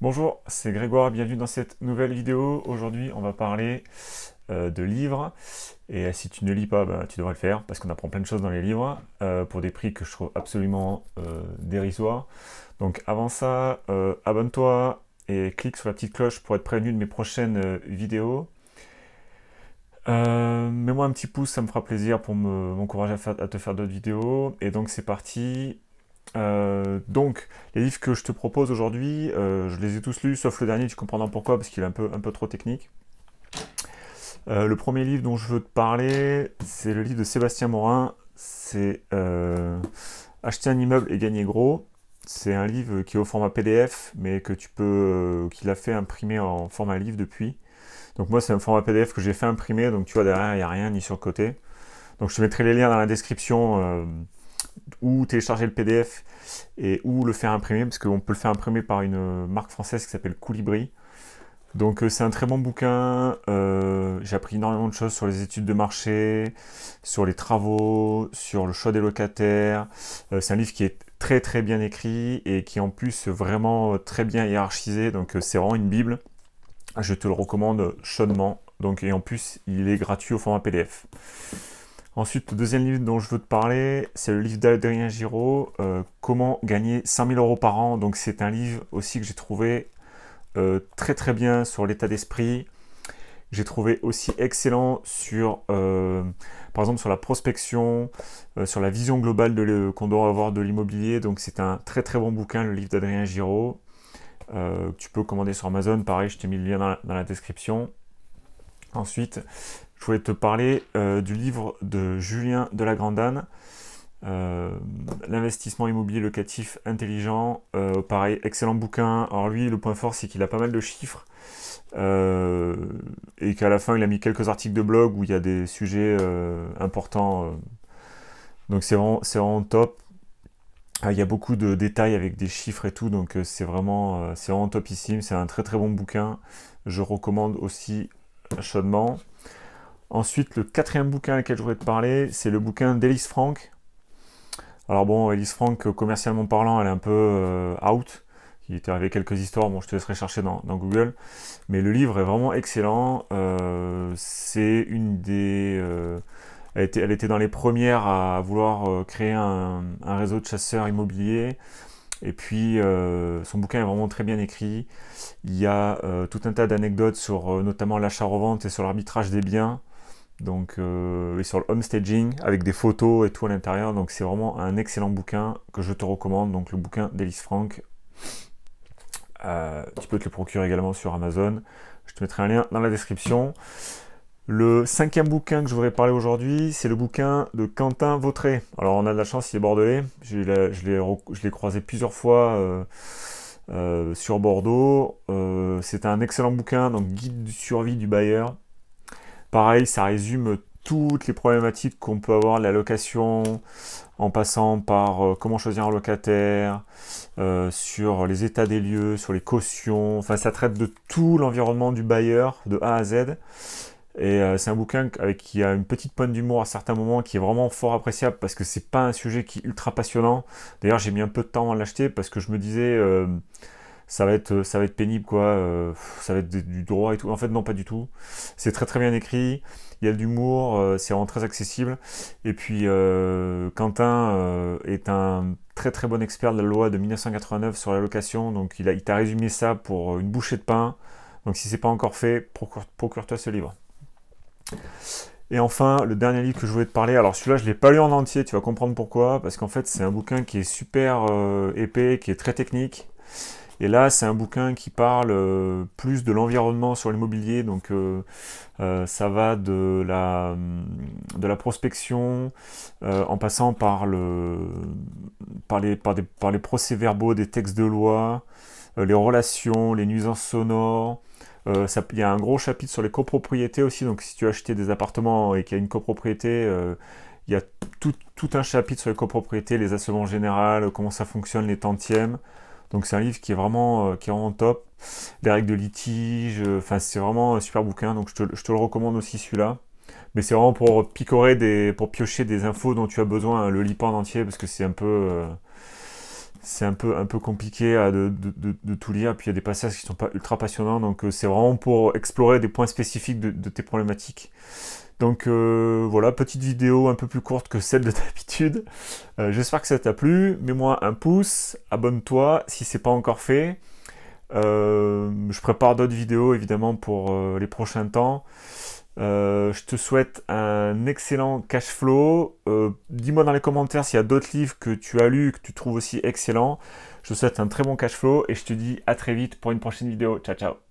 Bonjour, c'est Grégoire, bienvenue dans cette nouvelle vidéo. Aujourd'hui, on va parler euh, de livres. Et euh, si tu ne lis pas, bah, tu devrais le faire, parce qu'on apprend plein de choses dans les livres, euh, pour des prix que je trouve absolument dérisoires. Donc avant ça, abonne-toi et clique sur la petite cloche pour être prévenu de mes prochaines vidéos. Mets-moi un petit pouce, ça me fera plaisir pour m'encourager à, à, te faire d'autres vidéos. Et donc c'est parti, euh, donc, les livres que je te propose aujourd'hui, euh, je les ai tous lus, sauf le dernier, tu comprendras pourquoi, parce qu'il est un peu, un peu trop technique. Euh, le premier livre dont je veux te parler, c'est le livre de Sébastien Morin, c'est Acheter un immeuble et gagner gros. C'est un livre qui est au format PDF, mais que tu peux, qu'il a fait imprimer en format livre depuis. Donc moi, c'est un format PDF que j'ai fait imprimer, donc tu vois derrière, il n'y a rien ni sur le côté. Donc je te mettrai les liens dans la description ou télécharger le PDF et ou le faire imprimer, parce qu'on peut le faire imprimer par une euh, marque française qui s'appelle Coulibri. Donc euh, c'est un très bon bouquin, euh, j'ai appris énormément de choses sur les études de marché, sur les travaux, sur le choix des locataires. c'est un livre qui est très très bien écrit et qui en plus vraiment très bien hiérarchisé, donc c'est vraiment une bible. Je te le recommande chaudement, donc, et en plus il est gratuit au format PDF. Ensuite, le deuxième livre dont je veux te parler, c'est le livre d'Adrien Giraud, euh, Comment gagner 5000 euros par an. Donc, c'est un livre aussi que j'ai trouvé euh, très très bien sur l'état d'esprit. J'ai trouvé aussi excellent sur, euh, par exemple, sur la prospection, sur la vision globale qu'on doit avoir de l'immobilier. Donc, c'est un très très bon bouquin, le livre d'Adrien Giraud. tu peux commander sur Amazon, pareil, je t'ai mis le lien dans la description. Ensuite, je voulais te parler euh, du livre de Julien de la euh, L'investissement immobilier locatif intelligent. Euh, pareil, excellent bouquin. Alors lui, le point fort, c'est qu'il a pas mal de chiffres. et qu'à la fin, il a mis quelques articles de blog où il y a des sujets importants. donc c'est vraiment, vraiment, top. Ah, il y a beaucoup de détails avec des chiffres et tout, donc c'est vraiment, c'est vraiment topissime. C'est un très très bon bouquin. Je recommande aussi chaudement. Ensuite, le quatrième bouquin à lequel je voudrais te parler, c'est le bouquin d'Elise Frank. Alors bon, Elise Franck, commercialement parlant, elle est un peu euh, out. Il était arrivé quelques histoires, bon, je te laisserai chercher dans, Google. Mais le livre est vraiment excellent. Euh, c'est une des... Euh, elle, était, dans les premières à vouloir créer un, réseau de chasseurs immobiliers. Et puis, son bouquin est vraiment très bien écrit. Il y a tout un tas d'anecdotes sur notamment l'achat-revente et sur l'arbitrage des biens. Donc, euh, et sur le home staging avec des photos et tout à l'intérieur. Donc, c'est vraiment un excellent bouquin que je te recommande. Donc, le bouquin d'Elise Franck. Euh, tu peux te le procurer également sur Amazon. Je te mettrai un lien dans la description. Le cinquième bouquin que je voudrais parler aujourd'hui, c'est le bouquin de Quentin Vautré. Alors, on a de la chance, il est bordelais. Je l'ai croisé plusieurs fois. Euh, euh, sur Bordeaux. c'est un excellent bouquin, donc guide de survie du bailleur. Pareil, ça résume toutes les problématiques qu'on peut avoir de la location, en passant par euh, comment choisir un locataire, euh, sur les états des lieux, sur les cautions. Enfin, ça traite de tout l'environnement du bailleur, de A à Z. Et euh, c'est un bouquin avec qui a une petite pointe d'humour à certains moments qui est vraiment fort appréciable parce que c'est pas un sujet qui est ultra passionnant. D'ailleurs, j'ai mis un peu de temps à l'acheter parce que je me disais ça va être, euh, ça va être pénible, quoi. Euh, ça va être du droit et tout. En fait, non, pas du tout. C'est très très bien écrit. Il y a de l'humour, euh, c'est vraiment très accessible. Et puis, Quentin est un très très bon expert de la loi de 1989 sur la location. Donc, il a, il résumé ça pour une bouchée de pain. Donc, si c'est pas encore fait, procure, toi ce livre. Et enfin, le dernier livre que je voulais te parler, alors celui-là je ne l'ai pas lu en entier, tu vas comprendre pourquoi, parce qu'en fait c'est un bouquin qui est super épais, qui est très technique, et là, c'est un bouquin qui parle euh, plus de l'environnement sur l'immobilier, donc euh, euh, ça va de la, hum, prospection en passant par, par les, les procès-verbaux des textes de loi, les relations, les nuisances sonores. il y a un gros chapitre sur les copropriétés aussi, donc si tu as acheté des appartements et qu'il y a une copropriété, il y a tout, un chapitre sur les copropriétés, les assemblées générales, comment ça fonctionne, les tantièmes. Donc c'est un livre qui est vraiment, euh, qui est top. des règles de litige, euh, enfin c'est vraiment un super bouquin, donc je te, le recommande aussi celui-là. Mais c'est vraiment pour picorer des, pour piocher des infos dont tu as besoin. Hein, le lis pas en entier parce que c'est un peu, euh, c'est un peu, un peu compliqué à de, tout lire. Puis il y a des passages qui sont pas ultra passionnants, donc c'est vraiment pour explorer des points spécifiques de, tes problématiques. Donc euh, voilà, petite vidéo un peu plus courte que celle de d'habitude. Euh, J'espère que ça t'a plu. Mets-moi un pouce, abonne-toi si c'est pas encore fait. Euh, je prépare d'autres vidéos évidemment pour euh, les prochains temps. je te souhaite un excellent cash flow. Dis-moi dans les commentaires s'il y a d'autres livres que tu as lus que tu trouves aussi excellents. Je te souhaite un très bon cash flow et je te dis à très vite pour une prochaine vidéo. Ciao ciao